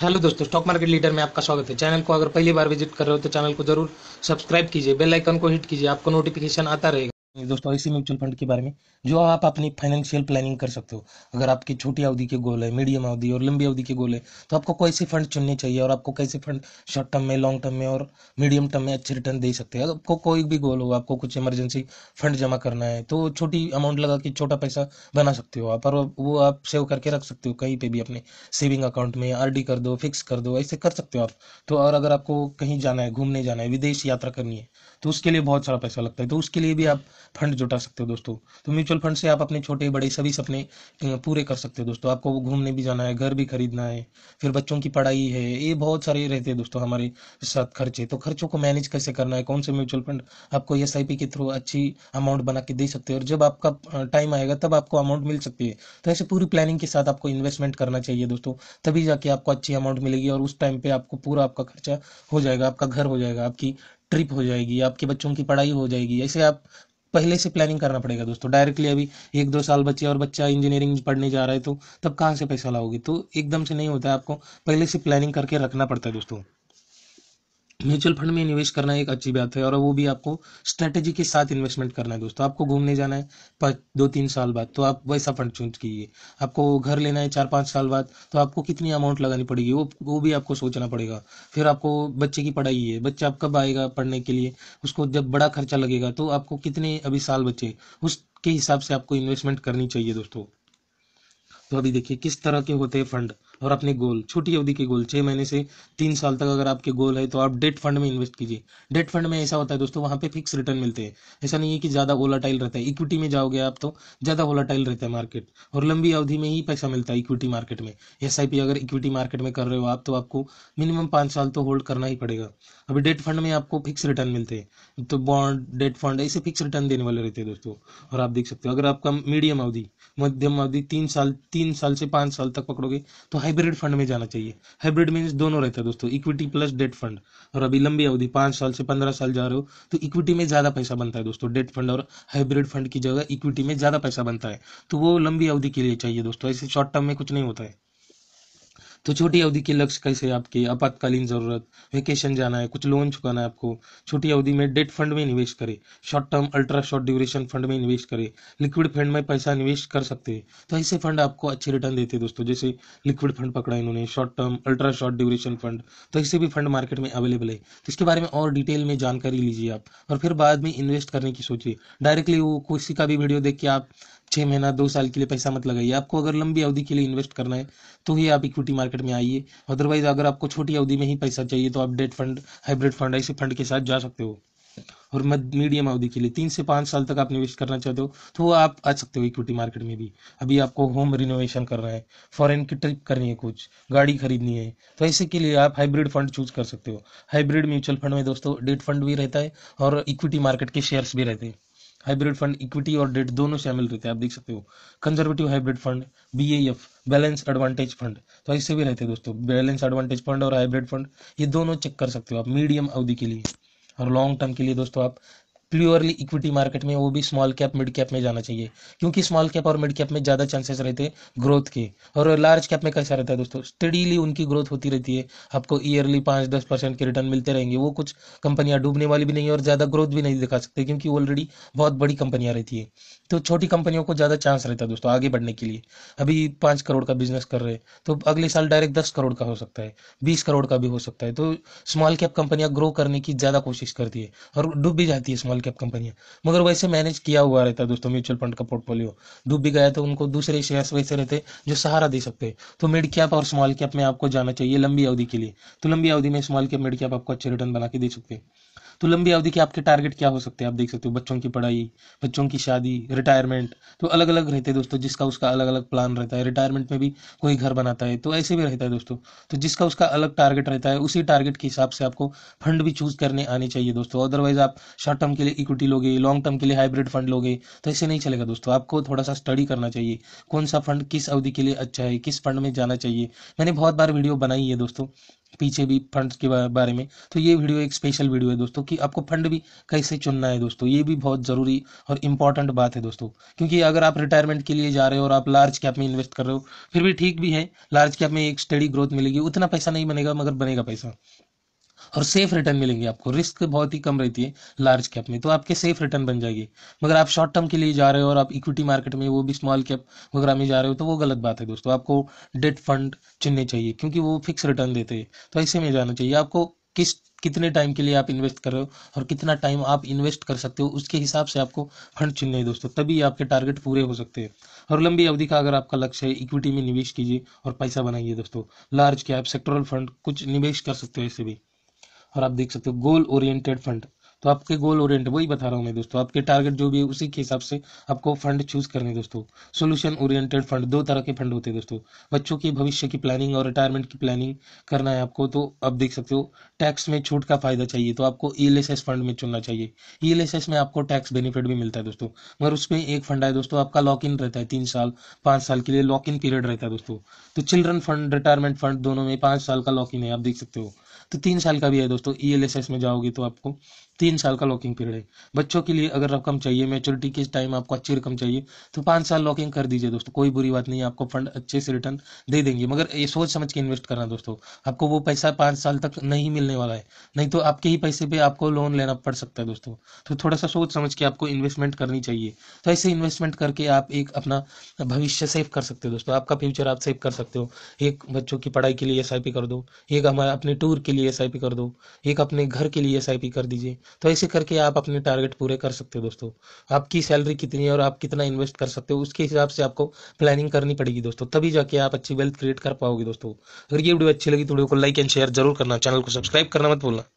hello दोस्तों stock market leader में आपका स्वागत है चैनल को अगर पहली बार विजिट कर रहे हो तो चैनल को जरूर सब्सक्राइब कीजिए बेल आइकन को हिट कीजिए आपको नोटिफिकेशन आता रहेगा दोस्तों इसी म्यूचुअल फंड के बारे में जो आप अपनी फाइनेंशियल प्लानिंग कर सकते हो अगर आपकी छोटी अवधि के गोल है मीडियम अवधि और लंबी अवधि के गोल है तो आपको कैसे फंड चुनने चाहिए और आपको कैसे फंड शॉर्ट टर्म में लॉन्ग टर्म में और मीडियम टर्म में अच्छे रिटर्न दे सकते हैं आपको कोई भी गोल हो आपको कुछ इमरजेंसी फंड जमा करना है तो छोटी अमाउंट लगा के छोटा पैसा बना सकते हो आप और वो आप सेव करके रख सकते हो कहीं पर भी अपने सेविंग अकाउंट में आर कर दो फिक्स कर दो ऐसे कर सकते हो आप तो और अगर आपको कहीं जाना है घूमने जाना है विदेश यात्रा करनी है तो उसके लिए बहुत सारा पैसा लगता है तो उसके लिए भी आप फंड जुटा सकते हो दोस्तों तो म्यूचुअल फंड से आप अपने छोटे बड़े सभी सपने पूरे कर सकते हो दोस्तों आपको घूमने भी जाना है घर भी खरीदना है फिर बच्चों की पढ़ाई है ये बहुत सारे रहते हैं दोस्तों हमारे साथ खर्चे तो खर्चों को मैनेज कैसे करना है कौन से म्यूचुअल फंड आपको एस के थ्रू अच्छी अमाउंट बना के दे सकते हैं और जब आपका टाइम आएगा तब आपको अमाउंट मिल सकती है तो ऐसे पूरी प्लानिंग के साथ आपको इन्वेस्टमेंट करना चाहिए दोस्तों तभी जाके आपको अच्छी अमाउंट मिलेगी और उस टाइम पे आपको पूरा आपका खर्चा हो जाएगा आपका घर हो जाएगा आपकी ट्रिप हो जाएगी आपके बच्चों की पढ़ाई हो जाएगी ऐसे आप पहले से प्लानिंग करना पड़ेगा दोस्तों डायरेक्टली अभी एक दो साल बच्चे और बच्चा इंजीनियरिंग पढ़ने जा रहा है तो तब कहाँ से पैसा लाओगे तो एकदम से नहीं होता है आपको पहले से प्लानिंग करके रखना पड़ता है दोस्तों म्यूचुअल फंड में निवेश करना एक अच्छी बात है और वो भी आपको स्ट्रेटेजी के साथ इन्वेस्टमेंट करना है दोस्तों आपको घूमने जाना है दो तीन साल बाद तो आप वैसा फंड चूज कीजिए आपको घर लेना है चार पाँच साल बाद तो आपको कितनी अमाउंट लगानी पड़ेगी वो वो भी आपको सोचना पड़ेगा फिर आपको बच्चे की पढ़ाई है बच्चा आप कब आएगा पढ़ने के लिए उसको जब बड़ा खर्चा लगेगा तो आपको कितने अभी साल बचे उसके हिसाब से आपको इन्वेस्टमेंट करनी चाहिए दोस्तों तो अभी देखिए किस तरह के होते हैं फंड और अपने गोल छोटी अवधि के गोल छह महीने से तीन साल तक अगर आपके गोल है तो आप डेट फंड में इन्वेस्ट कीजिए डेट फंड में ऐसा होता है दोस्तों वहां पे फिक्स रिटर्न मिलते हैं ऐसा नहीं है कि ज़्यादा ओलाटाइल रहता है इक्विटी में जाओगे आप तो ज़्यादा ओलाटाइल रहता है मार्केट और लंबी अवधि में ही पैसा मिलता है इक्विटी मार्केट में एस अगर इक्विटी मार्केट में कर रहे हो आप तो आपको मिनिमम पांच साल तो होल्ड करना ही पड़ेगा अभी डेट फंड में आपको फिक्स रिटर्न मिलते हैं तो बॉन्ड डेट फंड ऐसे फिक्स रिटर्न देने वाले रहते हैं दोस्तों और आप देख सकते हो अगर आपका मीडियम अवधि मध्यम अवधि तीन साल तीन साल से पांच साल तक पकड़ोगे तो हाइब्रिड फंड में जाना चाहिए हाइब्रिड मीन्स दोनों रहता है दोस्तों इक्विटी प्लस डेट फंड और अभी लंबी अवधि पांच साल से पंद्रह साल जा रहे हो तो इक्विटी में ज़्यादा पैसा बनता है दोस्तों डेट फंड और हाइब्रिड फंड की जगह इक्विटी में ज़्यादा पैसा बनता है तो वो लंबी अवधि के लिए चाहिए दोस्तों ऐसे शॉर्ट टर्म में कुछ नहीं होता है तो छोटी अवधि के लक्ष्य कैसे आपके आपातकालीन ज़रूरत वेकेशन जाना है कुछ लोन चुकाना है आपको छोटी अवधि में डेट फंड में निवेश करें short term ultra short duration fund में निवेश करें लिक्विड फंड में पैसा निवेश कर सकते हैं तो ऐसे फंड आपको अच्छे रिटर्न देते हैं दोस्तों जैसे लिक्विड फंड पकड़ा इन्होंने short term ultra short duration fund तो ऐसे भी फंड मार्केट में अवेलेबल है तो इसके बारे में और डिटेल में जानकारी लीजिए आप और फिर बाद में इन्वेस्ट करने की सोचिए डायरेक्टली वो किसी का भी वीडियो देख के आप छः महीना दो साल के लिए पैसा मत लगाइए आपको अगर लंबी अवधि के लिए इन्वेस्ट करना है तो ही आप इक्विटी मार्केट में आइए अदरवाइज अगर आपको छोटी अवधि में ही पैसा चाहिए तो आप डेट फंड हाइब्रिड फंड ऐसे फंड के साथ जा सकते हो और मीडियम अवधि के लिए तीन से पाँच साल तक आप निवेश करना चाहते हो तो आप आ सकते हो इक्विटी मार्केट में भी अभी आपको होम रिनोवेशन करना है फॉरेन की ट्रिप करनी है कुछ गाड़ी खरीदनी है तो ऐसे के लिए आप हाइब्रिड फंड चूज कर सकते हो हाइब्रिड म्यूचुअल फंड में दोस्तों डेट फंड भी रहता है और इक्विटी मार्केट के शेयर्स भी रहते हैं हाइब्रिड फंड इक्विटी और डेट दोनों शामिल रहते हैं आप देख सकते हो conservative hybrid fund B F balance advantage fund तो ऐसे भी रहते हैं दोस्तों बैलेंस एडवांटेज फंड और हाइब्रिड फंड ये दोनों चेक कर सकते हो आप मीडियम अवधि के लिए और लॉन्ग टर्म के लिए दोस्तों आप प्योरली इक्विटी मार्केट में वो भी स्मॉल कैप मिड कैप में जाना चाहिए क्योंकि स्मॉल कैप और मिड कैप में ज़्यादा चांसेस रहते हैं ग्रोथ के और लार्ज कैप में कैसा रहता है दोस्तों स्टडीली उनकी ग्रोथ होती रहती है आपको ईयरली पांच दस परसेंट के रिटर्न मिलते रहेंगे वो कुछ कंपनियां डूबने वाली भी नहीं है और ज़्यादा ग्रोथ भी नहीं दिखा सकते क्योंकि ऑलरेडी बहुत बड़ी कंपनियां रहती है तो छोटी कंपनियों को ज़्यादा चांस रहता है दोस्तों आगे बढ़ने के लिए अभी पांच करोड़ का बिजनेस कर रहे हैं तो अगले साल डायरेक्ट दस करोड़ का हो सकता है बीस करोड़ का भी हो सकता है तो स्मॉल कैप कंपनियां ग्रो करने की ज़्यादा कोशिश करती है और डूब भी जाती है स्मॉल स्मॉल कैप कंपनियां मगर वैसे मैनेज किया हुआ रहता है दोस्तों म्यूचुअल फंड का पोर्टफोलियो डूब भी गया तो उनको दूसरे शेयर्स वैसे रहते जो सहारा दे सकते हैं तो मिड कैप और स्मॉल कैप में आपको जाना चाहिए लंबी अवधि के लिए तो लंबी अवधि में स्मॉल कैप मिड कैप आपको अच्छे रिटर्न बना के दे सकते हैं तो लंबी अवधि के आपके टारगेट क्या हो सकते हैं आप देख सकते हो बच्चों की पढ़ाई बच्चों की शादी रिटायरमेंट तो अलग अलग रहते हैं दोस्तों जिसका उसका अलग अलग प्लान रहता है रिटायरमेंट में भी कोई घर बनाता है तो ऐसे भी रहता है दोस्तों तो जिसका उसका अलग टारगेट रहता है उसी टारगेट के हिसाब से आपको फंड भी चूज करने आने चाहिए दोस्तों अदरवाइज आप शॉर्ट टर्म के लिए इक्विटी लोगे लॉन्ग टर्म के लिए हाइब्रिड फंड लोगे तो ऐसे नहीं चलेगा दोस्तों आपको थोड़ा सा स्टडी करना चाहिए कौन सा फंड किस अवधि के लिए अच्छा है किस फंड में जाना चाहिए मैंने बहुत बार वीडियो बनाई है दोस्तों पीछे भी फंड के बारे में तो ये वीडियो एक स्पेशल वीडियो है दोस्तों कि आपको फंड भी कैसे चुनना है दोस्तों ये भी बहुत ज़रूरी और इम्पॉर्टेंट बात है दोस्तों क्योंकि अगर आप रिटायरमेंट के लिए जा रहे हो और आप लार्ज कैप में इन्वेस्ट कर रहे हो फिर भी ठीक भी है लार्ज कैप में एक स्टडी ग्रोथ मिलेगी उतना पैसा नहीं बनेगा मगर बनेगा पैसा और सेफ रिटर्न मिलेंगे आपको रिस्क बहुत ही कम रहती है लार्ज कैप में तो आपके सेफ रिटर्न बन जाएगी मगर आप शॉर्ट टर्म के लिए जा रहे हो और आप इक्विटी मार्केट में वो भी स्मॉल कैप वगैरह में जा रहे हो तो वो गलत बात है दोस्तों आपको डेट फंड चुनने चाहिए क्योंकि वो फिक्स रिटर्न देते हैं तो ऐसे में जाना चाहिए आपको किस कितने टाइम के लिए आप इन्वेस्ट कर रहे हो और कितना टाइम आप इन्वेस्ट कर सकते हो उसके हिसाब से आपको फंड चुनने हैं दोस्तों तभी आपके टारगेट पूरे हो सकते हैं और लंबी अवधि का अगर आपका लक्ष्य है इक्विटी में निवेश कीजिए और पैसा बनाइए दोस्तों लार्ज कैप सेक्टोरल फंड कुछ निवेश कर सकते हो ऐसे भी और आप देख सकते हो गोल ओरिएंटेड फंड तो आपके गोल ओरिएंटेड वही बता रहा हूँ मैं दोस्तों आपके टारगेट जो भी है उसी के हिसाब से आपको फंड चूज करने दोस्तों सोल्यूशन ओरिएंटेड फंड दो तरह के फंड होते हैं दोस्तों बच्चों की भविष्य की प्लानिंग और रिटायरमेंट की प्लानिंग करना है आपको तो आप देख सकते हो टैक्स में छूट का फायदा चाहिए तो आपको ई e फंड में चुनना चाहिए ई e में आपको टैक्स बेनिफिट भी मिलता है दोस्तों मगर उसमें एक फंड है दोस्तों आपका लॉक इन रहता है तीन साल पाँच साल के लिए लॉक इन पीरियड रहता है दोस्तों तो चिल्ड्रन फंड रिटायरमेंट फंड दोनों में पाँच साल का लॉक इन है आप देख सकते हो तो तीन साल का भी है दोस्तों ई e में जाओगे तो आपको तीन साल का लॉकिंग पीरियड है बच्चों के लिए अगर रकम चाहिए मेच्योरिटी के टाइम आपको अच्छी रकम चाहिए तो पाँच साल लॉकिंग कर दीजिए दोस्तों कोई बुरी बात नहीं है आपको फंड अच्छे से रिटर्न दे देंगे मगर ये सोच समझ के इन्वेस्ट करना दोस्तों आपको वो पैसा पाँच साल तक नहीं मिलने वाला है नहीं तो आपके ही पैसे पर आपको लोन लेना पड़ सकता है दोस्तों तो थोड़ा सा सोच समझ के आपको इन्वेस्टमेंट करनी चाहिए तो ऐसे इन्वेस्टमेंट करके आप एक अपना भविष्य सेव कर सकते हो दोस्तों आपका फ्यूचर आप सेफ कर सकते हो एक बच्चों की पढ़ाई के लिए एस कर दो एक हमारे अपने टूर के लिए एस कर दो एक अपने घर के लिए एस कर दीजिए तो ऐसे करके आप अपने टारगेट पूरे कर सकते हो दोस्तों आपकी सैलरी कितनी है और आप कितना इन्वेस्ट कर सकते हो उसके हिसाब से आपको प्लानिंग करनी पड़ेगी दोस्तों तभी जाके आप अच्छी वेल्थ क्रिएट कर पाओगे दोस्तों अगर ये वीडियो अच्छी लगी तो वीडियो को लाइक एंड शेयर जरूर करना चैनल को सब्सक्राइब करना मत भूलना